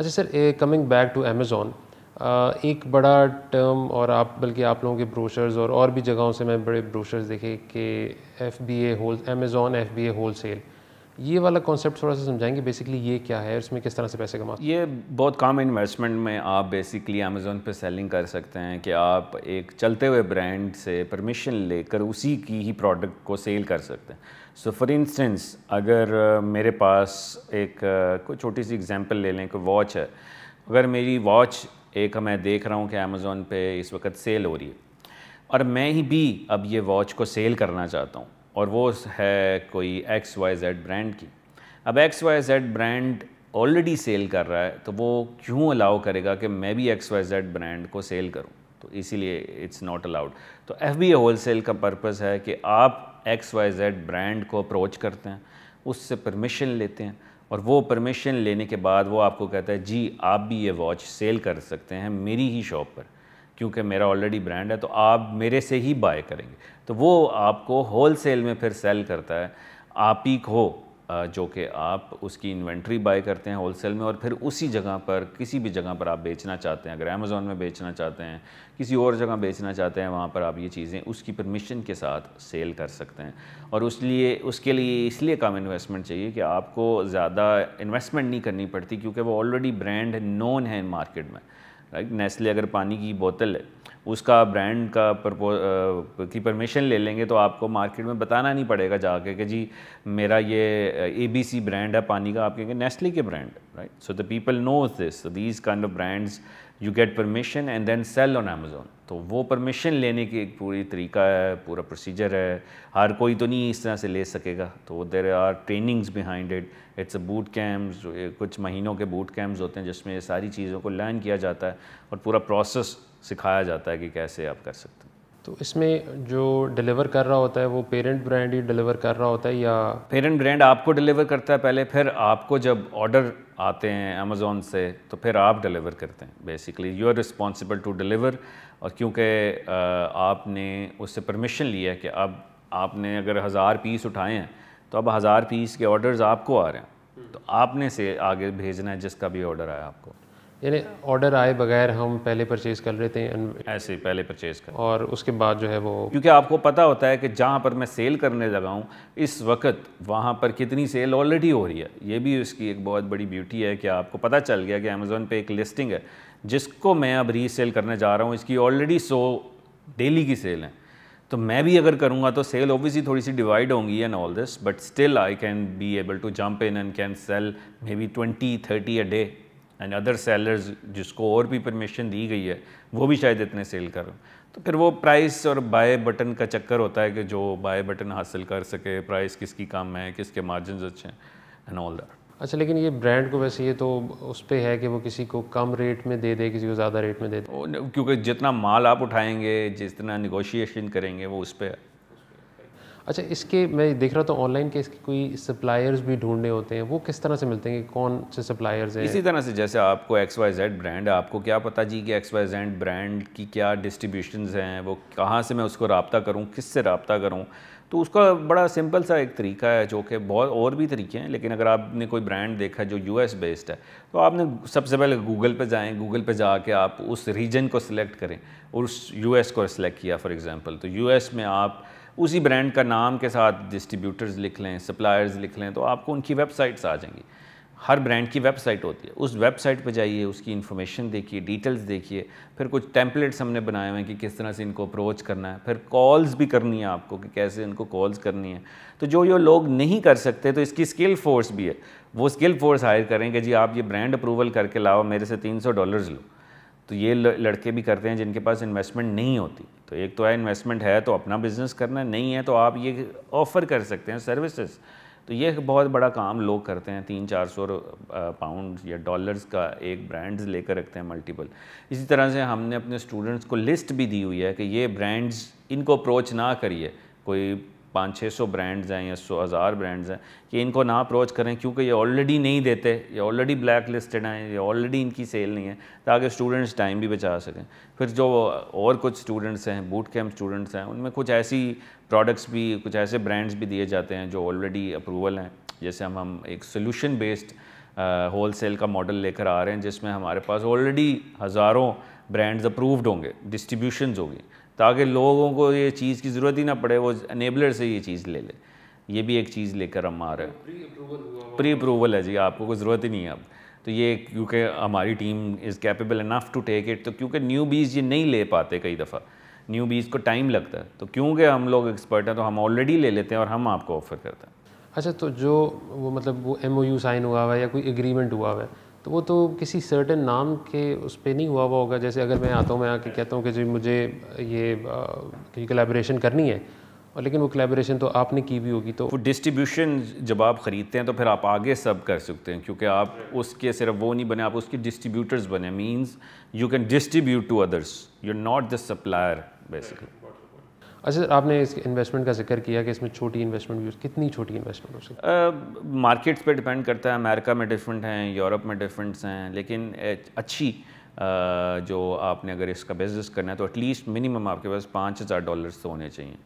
अच्छा sir coming back to Amazon एक बड़ा टर्म और आप बल्कि आप लोगों के ब्रोशर्स और और भी जगहों से मैं बड़े ब्रोशर्स देखे कि F B A whole Amazon F B A wholesale ये वाला कॉन्सेप्ट थोड़ा सा समझाएंगे बेसिकली ये क्या है इसमें किस तरह से पैसे कमा ये बहुत काम इन्वेस्टमेंट में आप बेसिकली अमेज़ोन पे सेलिंग कर सकते हैं कि आप एक चलते हुए ब्रांड से परमिशन लेकर उसी की ही प्रोडक्ट को सेल कर सकते हैं सो फॉर इंस्टेंस अगर uh, मेरे पास एक uh, कोई छोटी सी एग्जांपल ले लें कोई वॉच है अगर मेरी वॉच एक मैं देख रहा हूँ कि अमेज़ोन पर इस वक्त सेल हो रही है और मैं ही भी अब ये वॉच को सेल करना चाहता हूँ और वो है कोई एक्स वाई जेड ब्रांड की अब X Y Z brand already sale कर रहा है तो वो क्यों अलाउ करेगा कि मैं भी एक्स वाई जेड ब्रांड को सेल करूं तो इसीलिए इट्स नॉट अलाउड तो एफ बी होल सेल का पर्पज़ है कि आप एक्स वाई जेड ब्रांड को अप्रोच करते हैं उससे परमिशन लेते हैं और वो परमिशन लेने के बाद वो आपको कहता है जी आप भी ये वॉच सेल कर सकते हैं मेरी ही शॉप पर क्योंकि मेरा ऑलरेडी ब्रांड है तो आप मेरे से ही बाय करेंगे तो वो आपको होल सेल में फिर सेल करता है आप ही को जो कि आप उसकी इन्वेंट्री बाय करते हैं होल सेल में और फिर उसी जगह पर किसी भी जगह पर आप बेचना चाहते हैं अगर अमेज़ोन में बेचना चाहते हैं किसी और जगह बेचना चाहते हैं वहाँ पर आप ये चीज़ें उसकी परमिशन के साथ सेल कर सकते हैं और उस लिए उसके लिए इसलिए कम इन्वेस्टमेंट चाहिए कि आपको ज़्यादा इन्वेस्टमेंट नहीं करनी पड़ती क्योंकि वो ऑलरेडी ब्रांड नोन है मार्केट में राइट नेस्ले अगर पानी की बोतल है उसका ब्रांड का परपो की परमिशन ले लेंगे तो आपको मार्केट में बताना नहीं पड़ेगा जाके कि जी मेरा ये ए बी सी ब्रांड है पानी का आप कहेंगे नेस्ले के brand right so the people knows this these kind of brands you get permission and then sell on Amazon तो वो परमिशन लेने की एक पूरी तरीका है पूरा प्रोसीजर है हर कोई तो नहीं इस तरह से ले सकेगा तो there are trainings behind it it's a boot camps कुछ महीनों के बूट कैम्प्स होते हैं जिसमें सारी चीज़ों को लर्न किया जाता है और पूरा प्रोसेस सिखाया जाता है कि कैसे आप कर सकते हैं तो इसमें जो डिलीवर कर रहा होता है वो पेरेंट ब्रांड ही डिलीवर कर रहा होता है या पेरेंट ब्रांड आपको डिलीवर करता है पहले फिर आपको जब ऑर्डर आते हैं अमेज़ोन से तो फिर आप डिलीवर करते हैं basically you are responsible to deliver और क्योंकि आपने उससे परमिशन लिया है कि अब आपने अगर हज़ार पीस उठाए हैं तो अब हज़ार पीस के ऑर्डर्स आपको आ रहे हैं तो आपने से आगे भेजना है जिसका भी ऑर्डर आया आपको यानी ऑर्डर आए बगैर हम पहले परचेज़ कर लेते हैं ऐसे पहले परचेज़ कर और उसके बाद जो है वो क्योंकि आपको पता होता है कि जहाँ पर मैं सेल करने लगा हूँ इस वक्त वहाँ पर कितनी सेल ऑलरेडी हो रही है ये भी इसकी एक बहुत बड़ी ब्यूटी है कि आपको पता चल गया कि अमेज़ोन पे एक लिस्टिंग है जिसको मैं अब रीसेल करने जा रहा हूँ इसकी ऑलरेडी सो डेली की सेल है तो मैं भी अगर करूँगा तो सेल ऑब्वियसली थोड़ी सी डिवाइड होंगी and all this but still I can be able to jump in and can sell maybe twenty thirty a day and other sellers जिसको और भी परमिशन दी गई है वो भी शायद इतने सेल कर तो फिर वो प्राइस और बाय बटन का चक्कर होता है कि जो बाय बटन हासिल कर सके प्राइस किसकी कम है किसके मार्जिन अच्छे हैं एंड ऑल दैट अच्छा लेकिन ये ब्रांड को वैसे ये तो उस पर है कि वो किसी को कम रेट में दे दे किसी को ज़्यादा रेट में दे दे क्योंकि जितना माल आप उठाएंगे जितना निगोशिएशन करेंगे वो उस पर है अच्छा इसके मैं देख रहा था ऑनलाइन के इसके कोई सप्लायर्स भी ढूंढने होते हैं वो किस तरह से मिलते हैं कौन से सप्लायर्स हैं इसी तरह से जैसे आपको एक्स वाई जेड ब्रांड है आपको क्या पता जी कि एक्स वाई जेड ब्रांड की क्या डिस्ट्रीब्यूशन हैं वो कहाँ से मैं उसको रबता करूँ किस से रबता करूँ तो उसका बड़ा सिंपल सा एक तरीका है जो कि बहुत और भी तरीके हैं लेकिन अगर आपने कोई ब्रांड देखा जो एस बेस्ड है तो आपने सबसे पहले गूगल पे जाएं गूगल पे जाके आप उस रीजन को सिलेक्ट करें और उस एस को सिलेक्ट किया फॉर एग्जांपल तो एस में आप उसी ब्रांड का नाम के साथ डिस्ट्रीब्यूटर्स लिख लें सप्लायर्स लिख लें तो आपको उनकी वेबसाइट्स आ जाएंगी हर ब्रांड की वेबसाइट होती है उस वेबसाइट पर जाइए उसकी इन्फॉर्मेशन देखिए डिटेल्स देखिए फिर कुछ टेम्पलेट्स हमने बनाए हुए हैं कि किस तरह से इनको अप्रोच करना है फिर कॉल्स भी करनी है आपको कि कैसे इनको कॉल्स करनी है तो जो ये लोग नहीं कर सकते तो इसकी स्किल फोर्स भी है वो स्किल फोर्स हायर करें कि जी आप ये ब्रांड अप्रूवल करके लाओ मेरे से तीन सौ डॉलर्स लो तो ये लड़के भी करते हैं जिनके पास इन्वेस्टमेंट नहीं होती तो एक तो है इन्वेस्टमेंट है तो अपना बिज़नेस करना नहीं है तो आप ये ऑफ़र कर सकते हैं सर्विसेज तो ये बहुत बड़ा काम लोग करते हैं तीन चार सौ पाउंड या डॉलर्स का एक ब्रांड्स लेकर रखते हैं मल्टीपल इसी तरह से हमने अपने स्टूडेंट्स को लिस्ट भी दी हुई है कि ये ब्रांड्स इनको अप्रोच ना करिए कोई पाँच छः सौ ब्रांड्स हैं या सौ हज़ार ब्रांड्स हैं कि इनको ना अप्रोच करें क्योंकि ये ऑलरेडी नहीं देते ये ऑलरेडी ब्लैक लिस्टेड हैं ये ऑलरेडी इनकी सेल नहीं है ताकि स्टूडेंट्स टाइम भी बचा सकें फिर जो और कुछ स्टूडेंट्स हैं बूट कैम्प स्टूडेंट्स हैं उनमें कुछ ऐसी प्रोडक्ट्स भी कुछ ऐसे ब्रांड्स भी दिए जाते हैं जो ऑलरेडी अप्रूवल हैं जैसे हम हम एक सोल्यूशन बेस्ड होल सेल का मॉडल लेकर आ रहे हैं जिसमें हमारे पास ऑलरेडी हज़ारों ब्रांड्स अप्रूव्ड होंगे डिस्ट्रीब्यूशन होगी ताकि लोगों को ये चीज़ की ज़रूरत ही ना पड़े वो अनेबलर से ये चीज़ ले ले ये भी एक चीज़ लेकर हम आ रहे हैं प्री अप्रूवल है जी आपको कोई ज़रूरत ही नहीं है अब तो ये क्योंकि हमारी team is capable enough to take it तो क्योंकि न्यू बीज ये नहीं ले पाते कई दफ़ा न्यू बीज को टाइम लगता है तो क्योंकि हम लोग एक्सपर्ट हैं तो हम ऑलरेडी ले लेते हैं और हम आपको ऑफ़र करते हैं अच्छा तो जो वो मतलब वो एम साइन हुआ हुआ है या कोई एग्रीमेंट हुआ हुआ है तो वो तो किसी सर्टन नाम के उस पर नहीं हुआ हुआ होगा जैसे अगर मैं आता हूँ मैं आके कहता हूँ कि जी मुझे ये कलेबरेशन करनी है और लेकिन वो कलेबरेशन तो आपने की भी होगी तो वो डिस्ट्रीब्यूशन जब आप ख़रीदते हैं तो फिर आप आगे सब कर सकते हैं क्योंकि आप उसके सिर्फ वो नहीं बने आप उसके डिस्ट्रीब्यूटर्स बने means you can distribute to others you are not the supplier basically अच्छा सर आपने इस इन्वेस्टमेंट का जिक्र किया कि इसमें छोटी इन्वेस्टमेंट भी कितनी छोटी इन्वेस्टमेंट हो सकती है मार्केट्स पे डिपेंड करता है अमेरिका में डिफरेंट हैं यूरोप में डिफरेंट्स हैं लेकिन अच्छी जो आपने अगर इसका बिज़नेस करना है तो एटलीस्ट मिनिमम आपके पास पाँच हज़ार डॉलर्स तो होने चाहिए